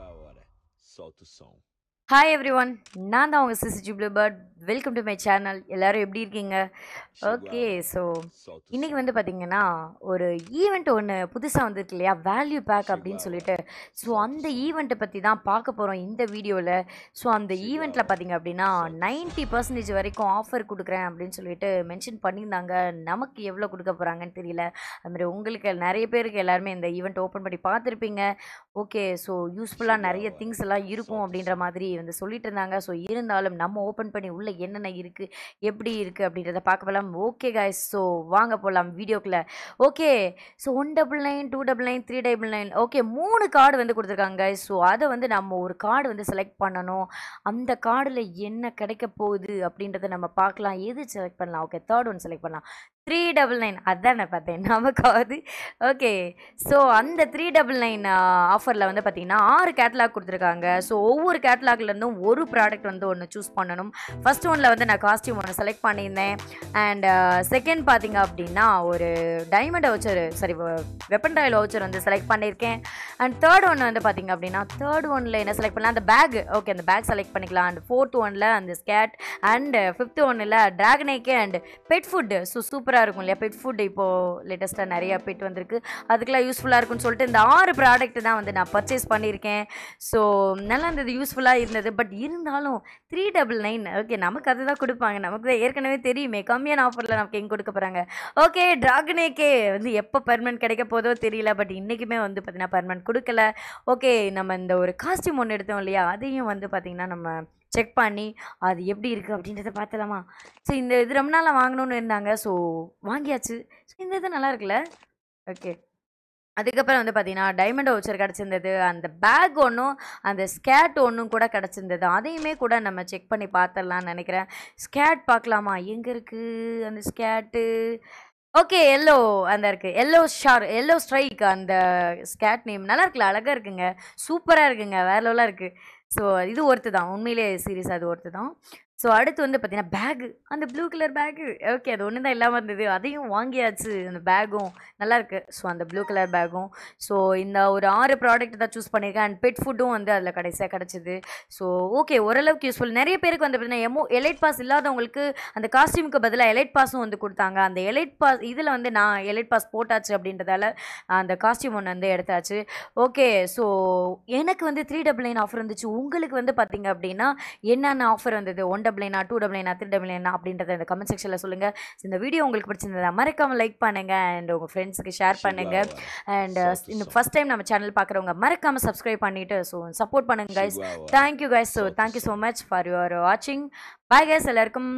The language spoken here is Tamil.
a hora. Solta o som. Hi everyone நான் தான் உங்கள் CC blue bird welcome to my channel எல்லோரும் எப்படி இருக்கீங்க ஓகே ஸோ இன்றைக்கி வந்து பார்த்திங்கன்னா ஒரு ஈவெண்ட் ஒன்று புதுசாக வந்திருக்கு இல்லையா வேல்யூ பேக் அப்படின்னு சொல்லிட்டு ஸோ அந்த ஈவெண்ட்டை பற்றி தான் பார்க்க போகிறோம் இந்த வீடியோவில் ஸோ அந்த ஈவெண்ட்டில் பார்த்திங்க அப்படின்னா நைன்ட்டி பர்சன்டேஜ் வரைக்கும் ஆஃபர் கொடுக்குறேன் அப்படின்னு சொல்லிட்டு மென்ஷன் பண்ணியிருந்தாங்க நமக்கு எவ்வளோ கொடுக்க போகிறாங்கன்னு தெரியல அதுமாதிரி உங்களுக்கு நிறைய பேருக்கு எல்லாருமே இந்த ஈவெண்ட் ஓப்பன் பண்ணி பார்த்துருப்பீங்க ஓகே ஸோ யூஸ்ஃபுல்லாக நிறைய திங்ஸ் எல்லாம் இருக்கும் அப்படின்ற மாதிரி வந்து சொல்லிட்டு இருந்தாங்க ஸோ இருந்தாலும் நம்ம ஓப்பன் பண்ணி உள்ளே என்னென்ன இருக்குது எப்படி இருக்குது அப்படின்றத பார்க்க போகலாம் ஓகே காய் ஸோ வாங்க போகலாம் வீடியோக்குள்ளே okay so one double nine two double nine three double nine okay மூணு கார்டு வந்து கொடுத்துருக்காங்க ஸோ அதை வந்து நம்ம ஒரு கார்டு வந்து செலக்ட் பண்ணணும் அந்த கார்டில் என்ன கிடைக்க போகுது அப்படின்றத நம்ம பார்க்கலாம் எது செலக்ட் பண்ணலாம் ஓகே தேர்ட் ஒன் செலக்ட் பண்ணலாம் த்ரீ டபுள் நைன் அதான் நான் பார்த்தேன் நமக்காவது ஓகே ஸோ அந்த த்ரீ டபுள் நைன் ஆஃபரில் வந்து பார்த்திங்கன்னா ஆறு கேட்லாக் கொடுத்துருக்காங்க ஸோ ஒவ்வொரு கேட்லாக்லேருந்தும் ஒரு ப்ராடக்ட் வந்து ஒன்று சூஸ் பண்ணணும் ஃபஸ்ட் ஒனில் வந்து நான் காஸ்ட்யூம் ஒன்று செலக்ட் பண்ணியிருந்தேன் அண்ட் செகண்ட் பார்த்திங்க அப்படின்னா ஒரு diamond voucher sorry weapon royal voucher வந்து செலக்ட் பண்ணியிருக்கேன் அண்ட் தேர்ட் ஒன் வந்து பார்த்திங்க அப்படின்னா தேர்ட் ஒனில் என்ன செலக்ட் பண்ணலாம் அந்த பேக் ஓகே அந்த பேக் செலக்ட் பண்ணிக்கலாம் அண்ட் ஃபோர்த் ஒனில் அந்த ஸ்கேட் அண்ட் ஃபிஃப்த் ஒனில் ட்ராகனேக்கு and pet food so super சூப்பராக இருக்கும் இல்லையா பெட் ஃபுட் இப்போது லேட்டஸ்ட்டாக நிறையா பெட் வந்திருக்கு அதுக்கெலாம் யூஸ்ஃபுல்லாக இருக்கும்னு சொல்லிட்டு இந்த ஆறு ப்ராடக்ட் தான் வந்து நான் பர்ச்சேஸ் பண்ணியிருக்கேன் ஸோ நல்லா இருந்தது யூஸ்ஃபுல்லாக இருந்தது பட் இருந்தாலும் த்ரீ டபுள் நைன் ஓகே நமக்கு அதுதான் கொடுப்பாங்க நமக்கு தான் ஏற்கனவே தெரியுமே கம்மியான ஆஃபரில் நமக்கு எங்கே கொடுக்க போகிறாங்க ஓகே ட்ராகனேக்கே வந்து எப்போ பர்மனெண்ட் கிடைக்க போதோ தெரியல பட் இன்றைக்குமே வந்து பார்த்திங்கன்னா பர்மனெண்ட் கொடுக்கல ஓகே நம்ம இந்த ஒரு காஸ்டியூம் ஒன்று எடுத்தோம் இல்லையா அதையும் வந்து பார்த்திங்கன்னா நம்ம செக் பண்ணி அது எப்படி இருக்குது அப்படின்றத பார்த்துலாமா ஸோ இந்த இது ரொம்ப நாளாக வாங்கணும்னு இருந்தாங்க ஸோ வாங்கியாச்சு ஸோ இந்த இது நல்லா இருக்குல்ல ஓகே அதுக்கப்புறம் வந்து பார்த்தீங்கன்னா டைமண்ட் வவுச்சர் கிடச்சிருந்தது அந்த பேக் ஒன்றும் அந்த ஸ்கேட் ஒன்றும் கூட கிடச்சிருந்தது அதையுமே கூட நம்ம செக் பண்ணி பார்த்துடலான்னு நினைக்கிறேன் ஸ்கேட் பார்க்கலாமா எங்கே இருக்குது அந்த ஸ்கேட்டு ஓகே எல்லோ அந்த இருக்குது எல்லோ ஷார் எல்லோ ஸ்ட்ரைக் அந்த ஸ்கேட் நேம் நல்லா இருக்குல்ல அழகாக இருக்குங்க சூப்பராக இருக்குங்க வேற லெவலாக இருக்குது ஸோ இது ஒர்த்து தான் உண்மையிலே சீரியஸ் அது ஒர்த்து தான் ஸோ அடுத்து வந்து பார்த்தீங்கன்னா பேகு அந்த ப்ளூ கலர் பேகு ஓகே அது ஒன்று தான் இல்லாமல் இருந்தது அதையும் வாங்கியாச்சு அந்த பேகும் நல்லாயிருக்கு ஸோ அந்த ப்ளூ கலர் பேகும் ஸோ இந்த ஒரு ஆறு ப்ராடக்ட் தான் சூஸ் பண்ணியிருக்கேன் அண்ட் பெட் ஃபுட்டும் வந்து அதில் கடைசியாக கிடச்சிது ஸோ ஓகே ஓரளவுக்கு யூஸ்ஃபுல் நிறைய பேருக்கு வந்து பார்த்தீங்கன்னா எமோ எலைட் பாஸ் இல்லாதவங்களுக்கு அந்த காஸ்டியூமுக்கு பதிலாக எலைட் பாஸும் வந்து கொடுத்தாங்க அந்த எலைட் பாஸ் இதில் வந்து நான் எலைட் பாஸ் போட்டாச்சு அப்படின்றதால அந்த காஸ்டியூம் ஒன்று வந்து எடுத்தாச்சு ஓகே ஸோ எனக்கு வந்து த்ரீ டபுள் நைன் ஆஃபர் இருந்துச்சு உங்களுக்கு வந்து பார்த்தீங்க அப்படின்னா என்னென்ன ஆஃபர் வந்தது ஒன் டபுள் நைனா டூ டபுள் நைனா த்ரீ டபுள் நைனா அப்படின்றத இந்த கமெண்ட் செக்ஷனில் சொல்லுங்கள் இந்த வீடியோ உங்களுக்கு பிடிச்சிருந்ததா மறக்காமல் லைக் பண்ணுங்கள் அண்ட் உங்கள் ஃப்ரெண்ட்ஸுக்கு ஷேர் பண்ணுங்கள் அண்ட் uh, இந்த ஃபஸ்ட் டைம் நம்ம சேனல் பார்க்குறவங்க மறக்காமல் சப்ஸ்கிரைப் பண்ணிவிட்டு ஸோ சப்போர்ட் பண்ணுங்க guys thank you guys so thank you so much for your வாட்சிங் பாய் கைஸ் எல்லாருக்கும்